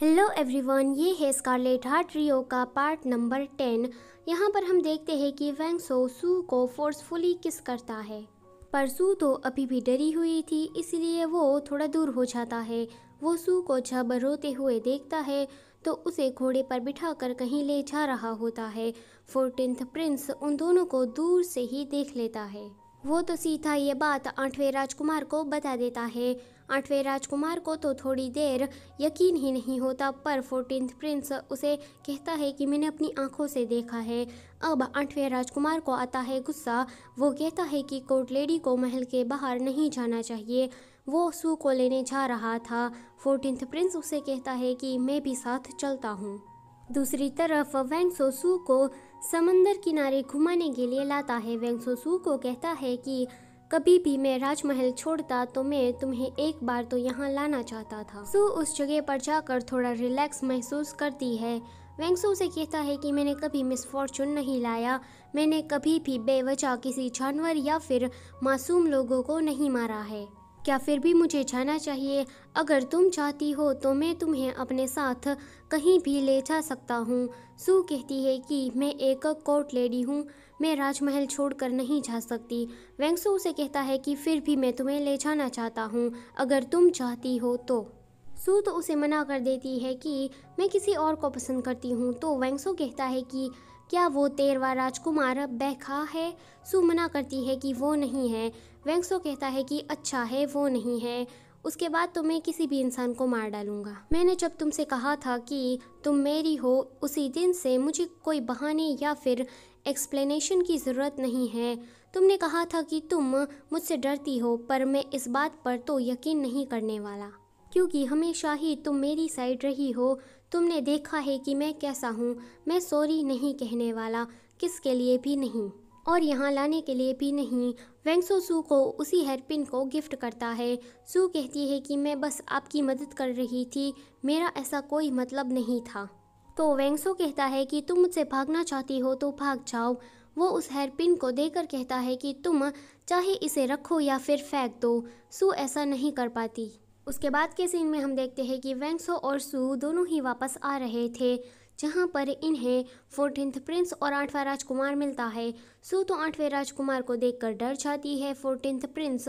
hello everyone ये है Scarlett heart रियो का पार्ट नंबर टेन यहाँ पर हम देखते हैं कि वेंग सो सू को फोर्सफुली किस करता है पर सू तो अभी भी डरी हुई थी इसलिए वो थोड़ा दूर हो जाता है वो सू को जब रोते हुए देखता है तो उसे घोड़े पर बिठाकर कहीं ले जा रहा होता है फोर्टीनथ प्रिंस उन दोनों को दूर से ही देख लेता है वो तो सीधा ये बात आठवें राजकुमार को बता देता है आठवें राजकुमार को तो थोड़ी देर यकीन ही नहीं होता पर फोर्टीन प्रिंस उसे कहता है कि मैंने अपनी आंखों से देखा है अब आठवें राजकुमार को आता है गुस्सा वो कहता है कि कोर्ट लेडी को महल के बाहर नहीं जाना चाहिए वो सू को लेने जा रहा था फोर्टीन प्रिंस उसे कहता है कि मैं भी साथ चलता हूँ दूसरी तरफ वेंगसोसू को समंदर किनारे घुमाने के लिए लाता है वेंगसोसू को कहता है कि कभी भी मैं राजमहल छोड़ता तो मैं तुम्हें एक बार तो यहाँ लाना चाहता था सो उस जगह पर जाकर थोड़ा रिलैक्स महसूस करती है वेंगसू से कहता है कि मैंने कभी मिसफॉर्चून नहीं लाया मैंने कभी भी बेवजह किसी जानवर या फिर मासूम लोगों को नहीं मारा है क्या फिर भी मुझे जाना चाहिए अगर तुम चाहती हो तो मैं तुम्हें अपने साथ कहीं भी ले जा सकता हूँ सू कहती है कि मैं एक कोर्ट लेडी हूँ मैं राजमहल छोड़कर नहीं जा सकती वेंगसू उसे कहता है कि फिर भी मैं तुम्हें ले जाना चाहता हूँ अगर तुम चाहती हो तो सू तो उसे मना कर देती है कि मैं किसी और को पसंद करती हूँ तो वेंगसू कहता है कि क्या वो तेरवा राजकुमार बैखा है सू मना करती है कि वो नहीं है वेंगसो कहता है कि अच्छा है वो नहीं है उसके बाद तो मैं किसी भी इंसान को मार डालूंगा मैंने जब तुमसे कहा था कि तुम मेरी हो उसी दिन से मुझे कोई बहाने या फिर एक्सप्लेनेशन की ज़रूरत नहीं है तुमने कहा था कि तुम मुझसे डरती हो पर मैं इस बात पर तो यकीन नहीं करने वाला क्योंकि हमेशा ही तुम मेरी साइड रही हो तुमने देखा है कि मैं कैसा हूँ मैं सॉरी नहीं कहने वाला किसके लिए भी नहीं और यहाँ लाने के लिए भी नहीं वेंगसो सू को उसी हेयरपिन को गिफ्ट करता है सू कहती है कि मैं बस आपकी मदद कर रही थी मेरा ऐसा कोई मतलब नहीं था तो वेंगसो कहता है कि तुम मुझसे भागना चाहती हो तो भाग जाओ वो उस हेयरपिन को देकर कहता है कि तुम चाहे इसे रखो या फिर फेंक दो सू ऐसा नहीं कर पाती उसके बाद के सीन में हम देखते हैं कि वेंगसो और सू दोनों ही वापस आ रहे थे जहां पर इन्हें फोर्टीन प्रिंस और आठवां राजकुमार मिलता है सू तो आठवें राजकुमार को देखकर डर जाती है फोर्टीन प्रिंस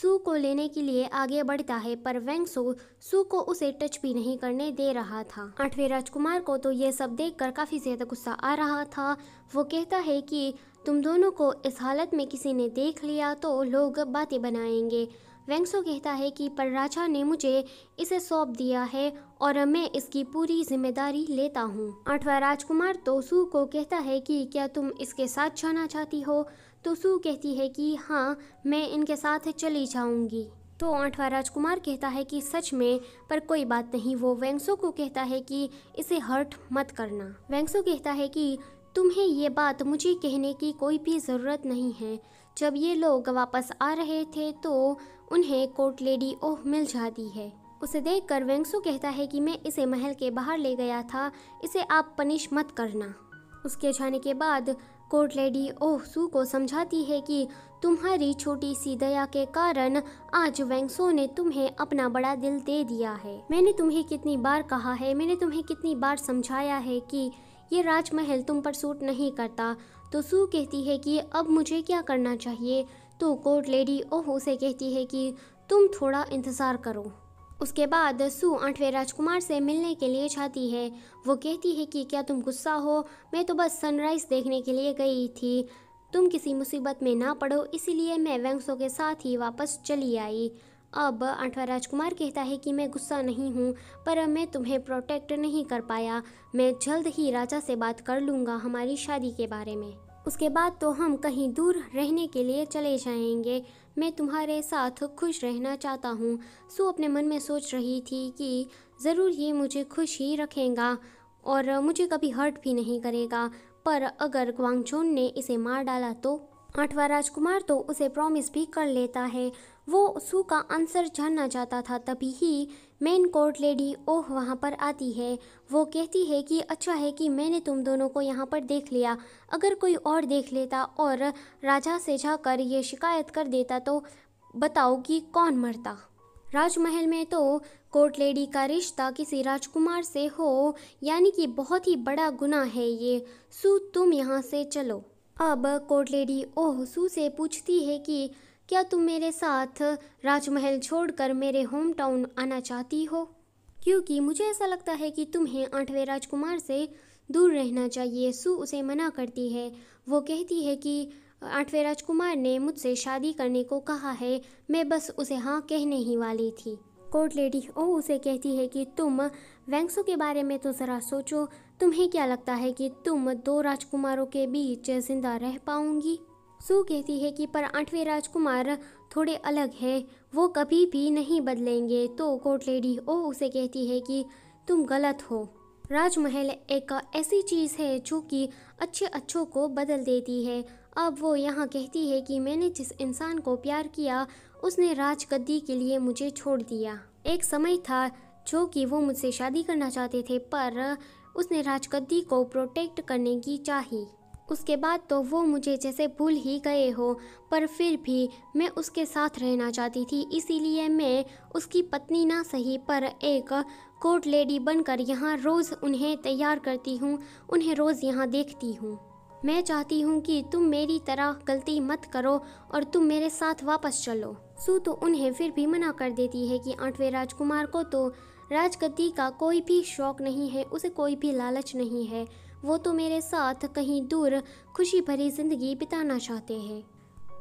सू को लेने के लिए आगे बढ़ता है पर वेंगसो सू को उसे टच भी नहीं करने दे रहा था आठवें राजकुमार को तो ये सब देखकर काफ़ी ज़्यादा गुस्सा आ रहा था वो कहता है कि तुम दोनों को इस हालत में किसी ने देख लिया तो लोग बातें बनाएंगे वेंगसो कहता है कि परराजा ने मुझे इसे सौंप दिया है और मैं इसकी पूरी जिम्मेदारी लेता हूँ आठवां राजकुमार तो सू को कहता है कि क्या तुम इसके साथ जाना चाहती हो तो सू कहती है कि हाँ मैं इनके साथ चली जाऊँगी तो आठवां राजकुमार कहता है कि सच में पर कोई बात नहीं वो वेंगसो को कहता है कि इसे हर्ट मत करना वेंगसो कहता है कि तुम्हें ये बात मुझे कहने की कोई भी ज़रूरत नहीं है जब ये लोग वापस आ रहे थे तो उन्हें कोर्ट लेडी ओह मिल जाती है उसे देख कर वेंगसू कहता है कि मैं इसे महल के बाहर ले गया था इसे आप पनिश मत करना उसके जाने के बाद कोर्ट लेडी ओह सू को समझाती है कि तुम्हारी छोटी सी दया के कारण आज वेंगसो ने तुम्हें अपना बड़ा दिल दे दिया है मैंने तुम्हें कितनी बार कहा है मैंने तुम्हें कितनी बार समझाया है कि ये राजमहल तुम पर सूट नहीं करता तो सू कहती है कि अब मुझे क्या करना चाहिए तो कोर्ट लेडी ओह से कहती है कि तुम थोड़ा इंतज़ार करो उसके बाद सू आठवें राजकुमार से मिलने के लिए जाती है वो कहती है कि क्या तुम गुस्सा हो मैं तो बस सनराइज़ देखने के लिए गई थी तुम किसी मुसीबत में ना पड़ो इसीलिए मैं वैंगसो के साथ ही वापस चली आई अब आठवा राजकुमार कहता है कि मैं गुस्सा नहीं हूँ पर मैं तुम्हें प्रोटेक्ट नहीं कर पाया मैं जल्द ही राजा से बात कर लूँगा हमारी शादी के बारे में उसके बाद तो हम कहीं दूर रहने के लिए चले जाएंगे मैं तुम्हारे साथ खुश रहना चाहता हूँ सो अपने मन में सोच रही थी कि ज़रूर ये मुझे खुश ही रखेगा और मुझे कभी हर्ट भी नहीं करेगा पर अगर ग्वांगचोन ने इसे मार डाला तो आठवा राजकुमार तो उसे प्रॉमिस भी कर लेता है वो सू का आंसर जानना चाहता था तभी ही मेन कोर्ट लेडी ओह वहाँ पर आती है वो कहती है कि अच्छा है कि मैंने तुम दोनों को यहाँ पर देख लिया अगर कोई और देख लेता और राजा से जाकर ये शिकायत कर देता तो बताओ कि कौन मरता राजमहल में तो कोर्ट लेडी का रिश्ता किसी राजकुमार से हो यानी कि बहुत ही बड़ा गुना है ये सू तुम यहाँ से चलो अब कोर्ट लेडी ओह सू से पूछती है कि क्या तुम मेरे साथ राजमहल छोड़कर मेरे होम टाउन आना चाहती हो क्योंकि मुझे ऐसा लगता है कि तुम्हें आठवें राजकुमार से दूर रहना चाहिए सू उसे मना करती है वो कहती है कि आठवें राजकुमार ने मुझसे शादी करने को कहा है मैं बस उसे हाँ कहने ही वाली थी कोर्ट लेडी ओ उसे कहती है कि तुम वैंक्सो के बारे में तो ज़रा सोचो तुम्हें क्या लगता है कि तुम दो राजकुमारों के बीच जिंदा रह पाऊंगी सू कहती है कि पर आठवें राजकुमार थोड़े अलग हैं वो कभी भी नहीं बदलेंगे तो कोर्ट लेडी ओ उसे कहती है कि तुम गलत हो राजमहल एक ऐसी चीज़ है जो कि अच्छे अच्छों को बदल देती है अब वो यहाँ कहती है कि मैंने जिस इंसान को प्यार किया उसने राजगद्दी के लिए मुझे छोड़ दिया एक समय था जो कि वो मुझसे शादी करना चाहते थे पर उसने राजगद्दी को प्रोटेक्ट करने की चाही उसके बाद तो वो मुझे जैसे भूल ही गए हो पर फिर भी मैं उसके साथ रहना चाहती थी इसीलिए मैं उसकी पत्नी ना सही पर एक कोर्ट लेडी बनकर यहाँ रोज़ उन्हें तैयार करती हूँ उन्हें रोज़ यहाँ देखती हूँ मैं चाहती हूँ कि तुम मेरी तरह गलती मत करो और तुम मेरे साथ वापस चलो सू तो उन्हें फिर भी मना कर देती है कि आठवें राजकुमार को तो राजगद्दी का कोई भी शौक नहीं है उसे कोई भी लालच नहीं है वो तो मेरे साथ कहीं दूर खुशी भरी जिंदगी बिताना चाहते हैं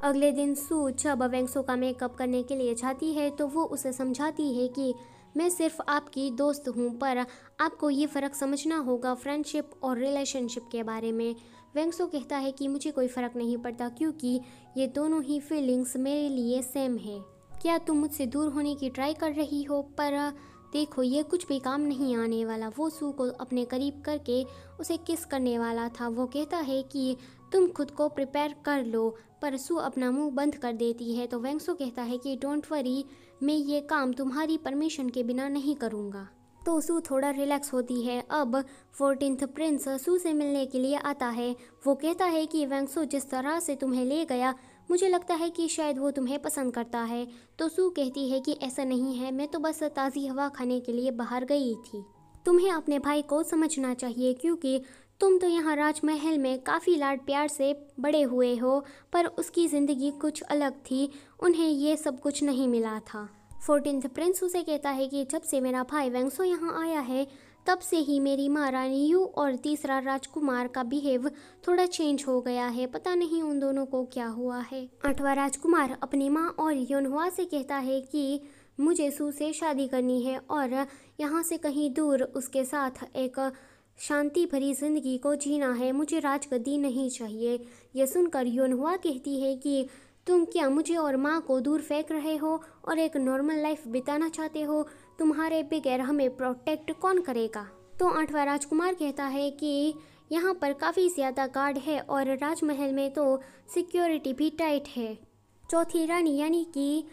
अगले दिन सू जब वेंगसो का मेकअप करने के लिए जाती है तो वो उसे समझाती है कि मैं सिर्फ आपकी दोस्त हूँ पर आपको ये फ़र्क समझना होगा फ्रेंडशिप और रिलेशनशिप के बारे में वेंगसो कहता है कि मुझे कोई फ़र्क नहीं पड़ता क्योंकि ये दोनों ही फीलिंग्स मेरे लिए सेम है क्या तुम मुझसे दूर होने की ट्राई कर रही हो पर देखो ये कुछ भी काम नहीं आने वाला वो सू को अपने करीब करके उसे किस करने वाला था वो कहता है कि तुम खुद को प्रिपेयर कर लो पर सू अपना मुंह बंद कर देती है तो वेंगसो कहता है कि डोंट वरी मैं ये काम तुम्हारी परमिशन के बिना नहीं करूँगा तो सू थोड़ा रिलैक्स होती है अब फोर्टीनथ प्रिंस सू से मिलने के लिए आता है वो कहता है कि वेंगसो जिस तरह से तुम्हें ले गया मुझे लगता है कि शायद वो तुम्हें पसंद करता है तो सू कहती है कि ऐसा नहीं है मैं तो बस ताज़ी हवा खाने के लिए बाहर गई थी तुम्हें अपने भाई को समझना चाहिए क्योंकि तुम तो यहाँ राजमहल में काफ़ी लाड प्यार से बड़े हुए हो पर उसकी ज़िंदगी कुछ अलग थी उन्हें ये सब कुछ नहीं मिला था फोर्टीन प्रिंस उसे कहता है कि जब से मेरा भाई वेंगसो यहाँ आया है तब से ही मेरी माँ यू और तीसरा राजकुमार का बिहेव थोड़ा चेंज हो गया है पता नहीं उन दोनों को क्या हुआ है आठवा राजकुमार अपनी माँ और योनहुआ से कहता है कि मुझे सू से शादी करनी है और यहाँ से कहीं दूर उसके साथ एक शांति भरी जिंदगी को जीना है मुझे राजगद्दी नहीं चाहिए यह सुनकर योनहुआ कहती है कि तुम क्या मुझे और माँ को दूर फेंक रहे हो और एक नॉर्मल लाइफ बिताना चाहते हो तुम्हारे बगैर हमें प्रोटेक्ट कौन करेगा तो आठवा राजकुमार कहता है कि यहाँ पर काफ़ी ज़्यादा गार्ड है और राजमहल में तो सिक्योरिटी भी टाइट है चौथी रानी यानी कि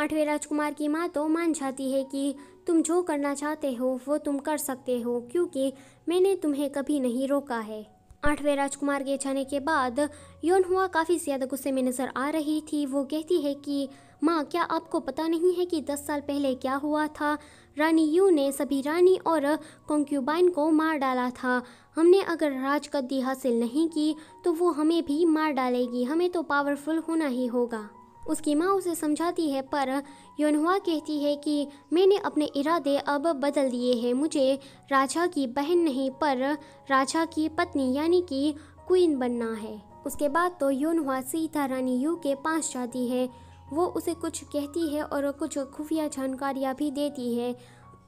आठवें राजकुमार की माँ तो मान जाती है कि तुम जो करना चाहते हो वो तुम कर सकते हो क्योंकि मैंने तुम्हें कभी नहीं रोका है आठवें राजकुमार के जाने के बाद योन हुआ काफ़ी ज़्यादा गुस्से में नज़र आ रही थी वो कहती है कि माँ क्या आपको पता नहीं है कि दस साल पहले क्या हुआ था रानी यू ने सभी रानी और कॉन्क्यूबाइन को मार डाला था हमने अगर राजगद्दी हासिल नहीं की तो वो हमें भी मार डालेगी हमें तो पावरफुल होना ही होगा उसकी माँ उसे समझाती है पर योनहुआ कहती है कि मैंने अपने इरादे अब बदल दिए हैं मुझे राजा की बहन नहीं पर राजा की पत्नी यानी कि क्वीन बनना है उसके बाद तो योनहुआ सीता रानी यू के पास जाती है वो उसे कुछ कहती है और कुछ खुफिया जानकारियाँ भी देती है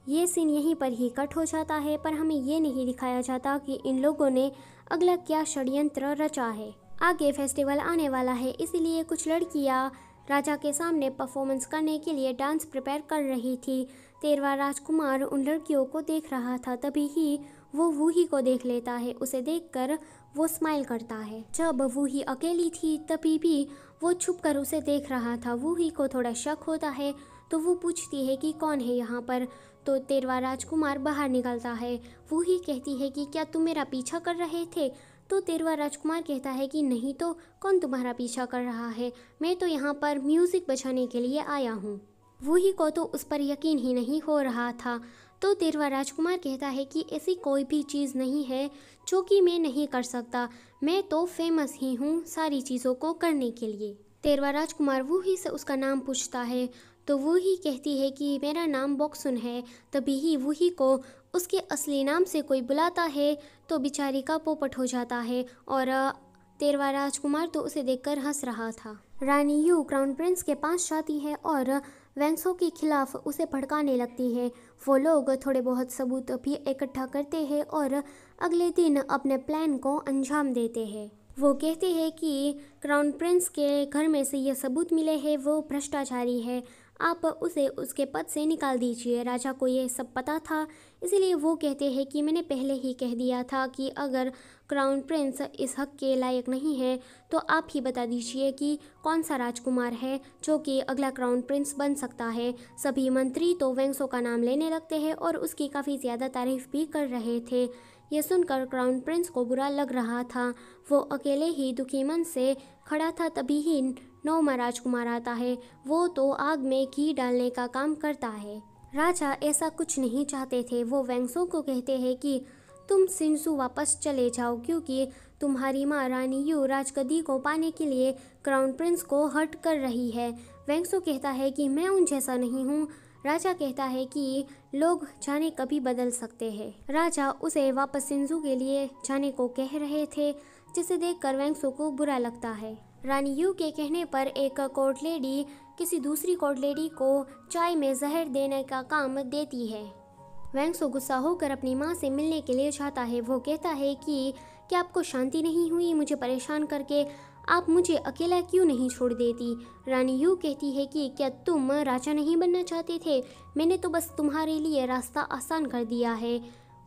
ये सीन यहीं पर ही कट हो जाता है पर हमें ये नहीं दिखाया जाता कि इन लोगों ने अगला क्या षड्यंत्र रचा है आगे फेस्टिवल आने वाला है इसलिए कुछ लड़कियाँ राजा के सामने परफॉर्मेंस करने के लिए डांस प्रिपेयर कर रही थी तेरवा राजकुमार उन लड़कियों को देख रहा था तभी ही वो वूही को देख लेता है उसे देखकर वो स्माइल करता है जब वूही अकेली थी तभी भी वो छुप कर उसे देख रहा था वूही को थोड़ा शक होता है तो वो पूछती है कि कौन है यहाँ पर तो तेरवा राजकुमार बाहर निकलता है वूही कहती है कि क्या तुम मेरा पीछा कर रहे थे तो तेरवा राजकुमार कहता है कि नहीं तो कौन तुम्हारा पीछा कर रहा है मैं तो यहाँ पर म्यूज़िक बजाने के लिए आया हूँ वूही को तो उस पर यकीन ही नहीं हो रहा था तो तेरवा राजकुमार कहता है कि ऐसी कोई भी चीज़ नहीं है जो कि मैं नहीं कर सकता मैं तो फेमस ही हूँ सारी चीज़ों को करने के लिए तेरवा राजकुमार वो ही से उसका नाम पूछता है तो वो ही कहती है कि मेरा नाम बॉक्सुन है तभी ही वही को उसके असली नाम से कोई बुलाता है तो बेचारी का पोपट हो जाता है और तेरवा राजकुमार तो उसे देखकर हंस रहा था रानी यू क्राउन प्रिंस के पास जाती है और वैंग्सो के खिलाफ उसे भड़काने लगती है वो लोग थोड़े बहुत सबूत भी इकट्ठा करते हैं और अगले दिन अपने प्लान को अंजाम देते हैं वो कहते हैं कि क्राउन प्रिंस के घर में से ये सबूत मिले हैं वो भ्रष्टाचारी है आप उसे उसके पद से निकाल दीजिए राजा को यह सब पता था इसलिए वो कहते हैं कि मैंने पहले ही कह दिया था कि अगर क्राउन प्रिंस इस हक के लायक नहीं है तो आप ही बता दीजिए कि कौन सा राजकुमार है जो कि अगला क्राउन प्रिंस बन सकता है सभी मंत्री तो वेंगसो का नाम लेने लगते हैं और उसकी काफ़ी ज़्यादा तारीफ भी कर रहे थे यह सुनकर क्राउन प्रिंस को बुरा लग रहा था वो अकेले ही दुखी मन से खड़ा था तभी ही नौमा राजकुमार आता है वो तो आग में घी डालने का काम करता है राजा ऐसा कुछ नहीं चाहते थे वो वैंगसो को कहते हैं कि तुम सिंसु वापस चले जाओ क्योंकि तुम्हारी माँ रानी यू राजगदी को पाने के लिए क्राउन प्रिंस को हट कर रही है वैंसो कहता है कि मैं उन जैसा नहीं हूँ राजा कहता है कि लोग जाने कभी बदल सकते हैं राजा उसे वापस सिंसू के लिए जाने को कह रहे थे जिसे देखकर वेंगसो को बुरा लगता है रानी यू के कहने पर एक कोर्ट लेडी किसी दूसरी कोर्ट लेडी को चाय में जहर देने का काम देती है वैंगसो गुस्सा होकर अपनी माँ से मिलने के लिए जाता है वो कहता है कि क्या आपको शांति नहीं हुई मुझे परेशान करके आप मुझे अकेला क्यों नहीं छोड़ देती रानी यू कहती है कि क्या तुम राजा नहीं बनना चाहते थे मैंने तो बस तुम्हारे लिए रास्ता आसान कर दिया है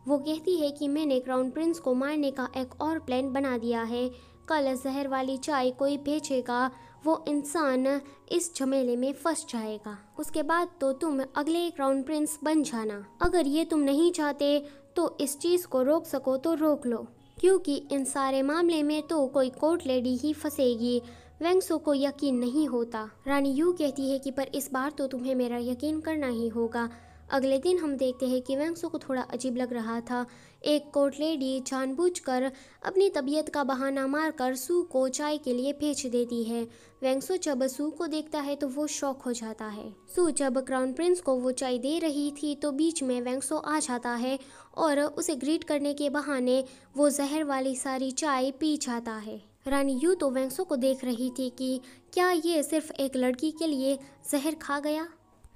वो कहती है कि मैंने क्राउन प्रिंस को मारने का एक और प्लान बना दिया है कल जहर वाली चाय कोई बेचेगा वो इंसान इस झमेले में फंस जाएगा उसके बाद तो तुम अगले क्राउन प्रिंस बन जाना अगर ये तुम नहीं चाहते तो इस चीज़ को रोक सको तो रोक लो क्योंकि इन सारे मामले में तो कोई कोर्ट लेडी ही फंसेगी वेंगसो को यकीन नहीं होता रानी यू कहती है कि पर इस बार तो तुम्हें मेरा यकीन करना ही होगा अगले दिन हम देखते हैं कि वैंगसो को थोड़ा अजीब लग रहा था एक कोर्ट लेडी जानबूझकर अपनी तबीयत का बहाना मारकर सू को चाय के लिए भेज देती है वेंगसो जब सू को देखता है तो वो शौक हो जाता है सू जब क्राउन प्रिंस को वो चाय दे रही थी तो बीच में वेंगसो आ जाता है और उसे ग्रीट करने के बहाने वो जहर वाली सारी चाय पी जाता है रानी यू तो वेंगसो को देख रही थी कि क्या ये सिर्फ एक लड़की के लिए जहर खा गया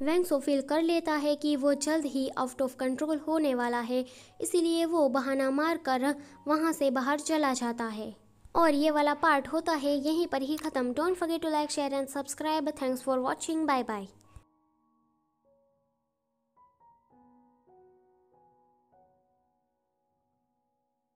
वेंगसो फील कर लेता है कि वो जल्द ही आउट ऑफ कंट्रोल होने वाला है इसीलिए वो बहाना मार कर वहाँ से बाहर चला जाता है और ये वाला पार्ट होता है यहीं पर ही ख़त्म don't forget to like share and subscribe thanks for watching bye bye